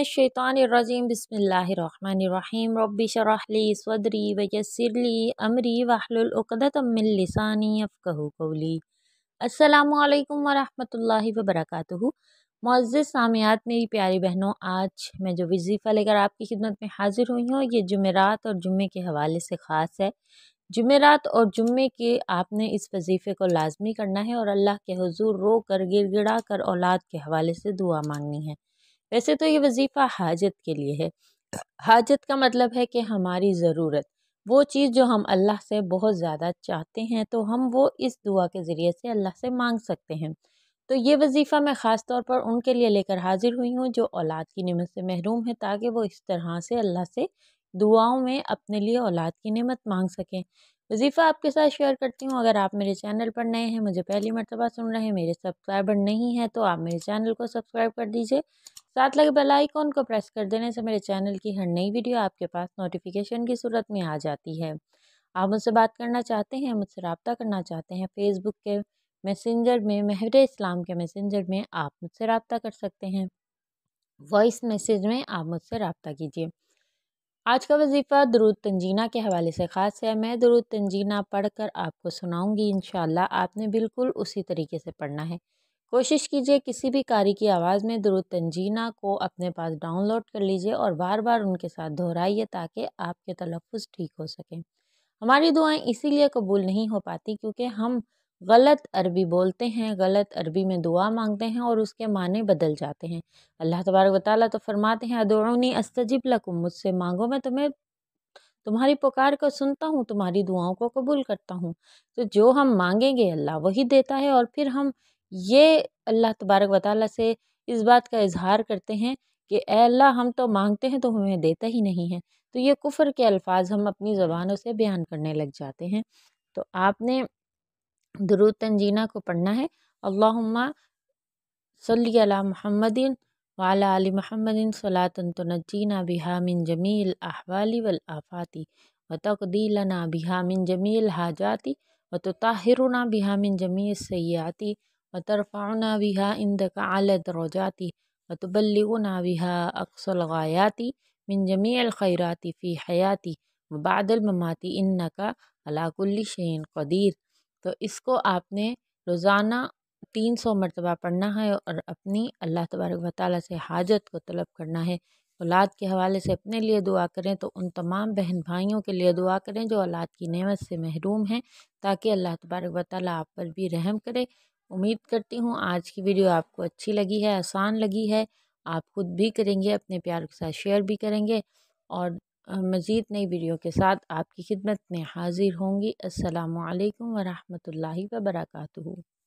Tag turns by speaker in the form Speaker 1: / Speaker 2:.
Speaker 1: मिनशैतानरजीम बसमीम रबी सदरी वयसरली अमरी वाहलकदतमिल लसानी अफ़कहु कौली असलकम वबरक मज़ सामियात मेरी प्यारी बहनों आज मैं जो वजीफ़ा लेकर आपकी खिदमत में हाज़िर हुई हूँ ये जुमेरात और जुमे के हवाले से ख़ास है जुमेरात और जुमे के आपने इस वजीफ़े को लाजमी करना है और अल्लाह के हजूर रो कर गिर गिड़ा कर औलाद के हवाले से दुआ मांगनी है वैसे तो ये वजीफ़ा हाजत के लिए है हाजत का मतलब है कि हमारी ज़रूरत वो चीज़ जो हम अल्लाह से बहुत ज़्यादा चाहते हैं तो हम वो इस दुआ के ज़रिए से अल्लाह से मांग सकते हैं तो ये वजीफ़ा मैं ख़ास तौर पर उनके लिए लेकर हाजिर हुई हूँ जो औलाद की नमत से महरूम है ताकि वो इस तरह से अल्लाह से दुआओं में अपने लिए औलाद की नमत मांग सकें वजीफ़ा आपके साथ शेयर करती हूँ अगर आप मेरे चैनल पर नए हैं मुझे पहली मरतबा सुन रहे हैं मेरे सब्सक्राइबर नहीं है तो आप मेरे चैनल को सब्सक्राइब कर दीजिए साथ लगे बेल आइकॉन को प्रेस कर देने से मेरे चैनल की हर नई वीडियो आपके पास नोटिफिकेशन की सूरत में आ जाती है आप मुझसे बात करना चाहते हैं मुझसे रबता करना चाहते हैं फ़ेसबुक के मैसेंजर में महर इस्लाम के मैसेंजर में आप मुझसे रबता कर सकते हैं वॉइस मैसेज में आप मुझसे रबता कीजिए आज का वजीफ़ा दरुद तंजीना के हवाले से ख़ास है मैं दरुद तंजीना पढ़ कर आपको सुनाऊँगी इन आपने बिल्कुल उसी तरीके से पढ़ना है कोशिश कीजिए किसी भी कारी की आवाज़ में दुरुद तंजीना को अपने पास डाउनलोड कर लीजिए और बार बार उनके साथ दोहराइए ताकि आपके तलफ़ ठीक हो सके हमारी दुआएं इसीलिए कबूल नहीं हो पाती क्योंकि हम गलत अरबी बोलते हैं गलत अरबी में दुआ मांगते हैं और उसके माने बदल जाते हैं अल्लाह तबारक वाली तो फरमाते हैं अदोनी अस्तजिब लकुम मुझसे मांगो मैं तुम्हें तुम्हारी पुकार को सुनता हूँ तुम्हारी दुआओं को कबूल करता हूँ तो जो हम मांगेंगे अल्लाह वही देता है और फिर हम ये अल्लाह तबारक वाली से इस बात का इजहार करते हैं कि अल्लाह हम तो मांगते हैं तो हमें देता ही नहीं है तो ये कुफ़र के अल्फाज हम अपनी ज़बानों से बयान करने लग जाते हैं तो आपने दरुद तंजीना को पढ़ना है अल्लाहुम्मा सल्ली अला मुहम्मदिन वाला अली महमदिन सलातन तनजीना बिहा मिन जमील अहवाली वल आफाती व तकदीलना बिहा मिन जमील हाजाती व तो ताहिरना बिहा मिन जमील सयाती وترفعنا بها عندك على درجات وتبلغنا بها أقصى الغايات من खैराती फ़ी हयाती व बादल ममाती इन का अलाकुल्ली शहीन कदीर तो इसको आपने रोज़ाना तीन सौ मरतबा पढ़ना है और अपनी अल्लाह तबारक व वाली से हाजत को तलब करना है औलाद के हवाले से अपने लिए दुआ करें तो उन तमाम बहन भाइयों के लिए दुआ करें जो औलाद की नेमत से महरूम हैं ताकि अल्लाह तबारक वाली आप पर भी रहम करे उम्मीद करती हूँ आज की वीडियो आपको अच्छी लगी है आसान लगी है आप खुद भी करेंगे अपने प्यार के साथ शेयर भी करेंगे और मज़ीद नई वीडियो के साथ आपकी खिदमत में हाज़िर होंगी असलकम वरहमल वर्का